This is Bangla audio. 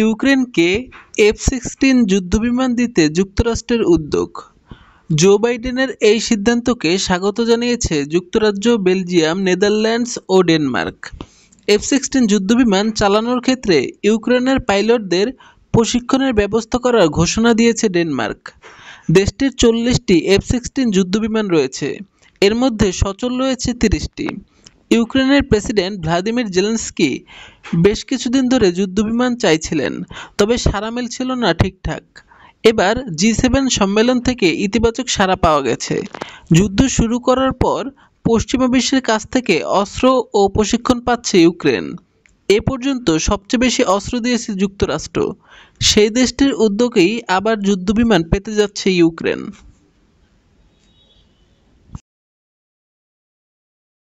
ইউক্রেনকে এফ সিক্সটিন যুদ্ধবিমান দিতে যুক্তরাষ্ট্রের উদ্যোগ জো বাইডেনের এই সিদ্ধান্তকে স্বাগত জানিয়েছে যুক্তরাজ্য বেলজিয়াম নেদারল্যান্ডস ও ডেনমার্ক এফ সিক্সটিন যুদ্ধবিমান চালানোর ক্ষেত্রে ইউক্রেনের পাইলটদের প্রশিক্ষণের ব্যবস্থা করার ঘোষণা দিয়েছে ডেনমার্ক দেশটির চল্লিশটি এফ সিক্সটিন যুদ্ধবিমান রয়েছে এর মধ্যে সচল রয়েছে তিরিশটি ইউক্রেনের প্রেসিডেন্ট ভ্লাদিমির জেলেন্সকি বেশ কিছুদিন ধরে যুদ্ধবিমান চাইছিলেন তবে সারা ছিল না ঠিকঠাক এবার জি সেভেন সম্মেলন থেকে ইতিবাচক সাড়া পাওয়া গেছে যুদ্ধ শুরু করার পর পশ্চিমা বিশ্বের কাছ থেকে অস্ত্র ও প্রশিক্ষণ পাচ্ছে ইউক্রেন এ পর্যন্ত সবচেয়ে বেশি অস্ত্র দিয়েছে যুক্তরাষ্ট্র সেই দেশটির উদ্যোগেই আবার যুদ্ধবিমান পেতে যাচ্ছে ইউক্রেন